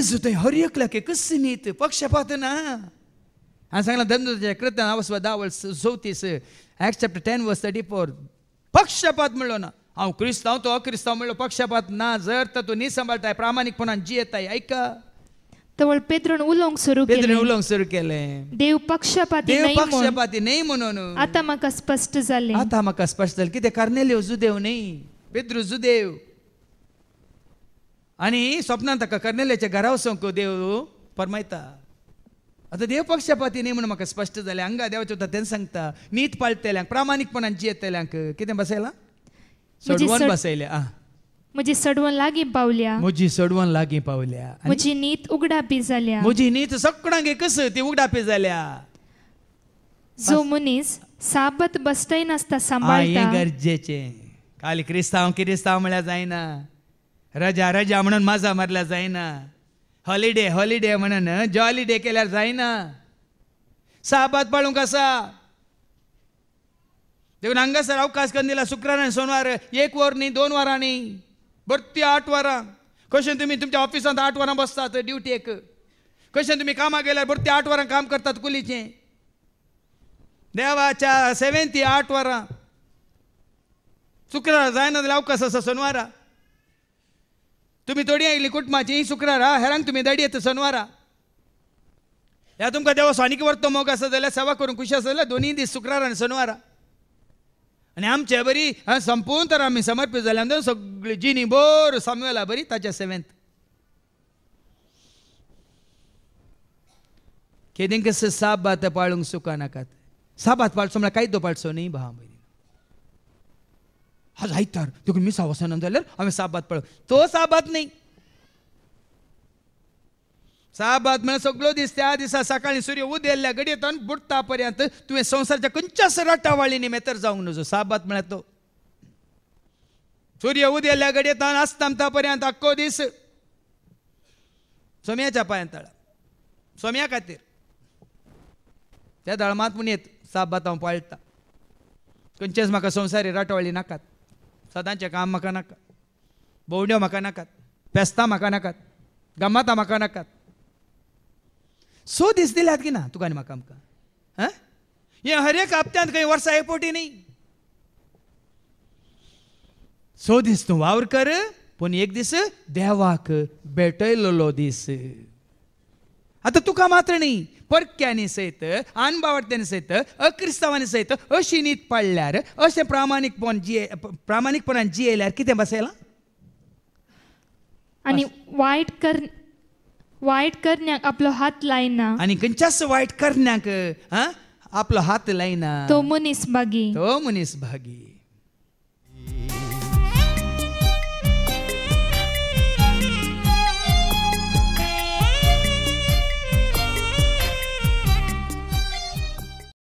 सांगला chapter ten verse thirty four पक्षपात म्हणलो ना हांव क्रिस्तांव तो अक्रिस्तांव म्हणलो पक्षपात ना जर तर प्रामाणिकपणान जी येताय आयका तवळ पेद्रोन उलोवंक सुरू पेद्रोन उलोवंक सुरू देव पक्षपाती देव पक्षपाती म्हणून आता म्हाका स्पश्ट झाले आतां म्हाका स्पष्ट कितें जुदेव न्ही पेद्रू जुदेव आणि स्वप्नान ताका ಸ್ವಪ್ನಾಂತಕ ಕರ್ನೆಲೆಚ देव देव आतां आता पक्षपाती न्ही म्हणून म्हाका स्पश्ट जालें हांगा देवाचे उतर तेन्ना सांगता नीत पाळतेल्यांक प्रामाणीकपणान जियेतेल्यांक कितें बसयलां सडवण बसयलें आ म्हजी सडवण लागीं पावल्या म्हजी सडवण लागीं पावल्या म्हजी नीत उगडापी जाल्या म्हजी नीत सगळ्यांक एकच ती उगडापी जाल्या जो मनीस साबत बसताय नासता सांबाळटा गरजेचें काल क्रिस्तांव किरिस्तांव म्हळ्यार जायना रजा रजा म्हणून मजा मारल्या जायना हॉलिडे हॉलिडे म्हणून जॉलिडे केल्यार जायना साबात पाळूंक देऊन देखून हांगासर अवकाश करून दिला शुक्रार आनी सोनवार एक वर न्ही दोन वरांनी बरती आठ वरां कशें तुमी तुमच्या ऑफिसांत आठ वरां बसतात एक कशें तुमी कामा गेल्यार बरती आठ वरां काम करतात कुलीचें देवाच्या सेवेंती आठ वरां शुक्रार जायना जाल्यार अवकाश आसा सोनवारा तुमी थोडी आयली कुटुंबाची ही शुक्रारा हेरान तुमी दाडी येता सोनवारा ह्या तुमकां देवा सोनीक व्हरतो मोग आसा जाल्यार सेवा करूंक खुशी आसा जाल्यार दोनीय दीस शुक्रार आनी सोनवारा आनी आमचे बरी संपून तर आमी समर्पित जाल्या नंतर सगळी जिनी बोर सामुवेला बरी ताच्या सेवेंत केदिंक साप बात पाळूंक सुका नाकात साबात पाळचो म्हळ्यार दो पाळचो न्ही नाही बरी आज आयतार देखून मिसा वसना जाल्यार हांवें साबात पळो तो साबात नाही साबात म्हळ्यार सगळो दीस त्या दिसा सकाळी सूर्य उदेल्ल्या घडयेत आनी बुडता पर्यंत तुवें संवसारच्या खंयच्याच रटावाळी तर जावंक नजो साबात म्हळ्यार तो सूर्य उदेल्ल्या घडयेत आस्तामता पर्यंत आख्खो दीस सोम्याच्या पायांत तळा सोम्या खातीर त्या दळमात म्हणत येत साबात हांव पाळटा खंयचेच म्हाका संवसारी रटवाळी नाकात सदांचें काम म्हाका नाका भोंवड्यो म्हाका नाकात फेस्तां म्हाका नाकात गमातां म्हाका नाकात सो दीस दिल्यात की ना तुका आनी म्हाका आमकां आं हर एक हप्त्यांत खंय वर्सा एक पोटी न्ही सो दीस तूं वावर कर पूण एक दीस देवाक भेटयलो दीस आतां तुका मात्र न्ही परक्याने सयत आणबावडत्यानी सयत अक्रिस्तांवांनी सयत अशी न्हीद पाडल्यार अशें प्रामाणीकपण प्रामाणीकपणान जी एल्यार कितें बसायला आनी वायट कर वायट करण्याक आपलो हात लायना आनी खंयच्यासो वायट करण्याक आपला आपलो हात लायना तो मनीस भागी तो मनीस भागी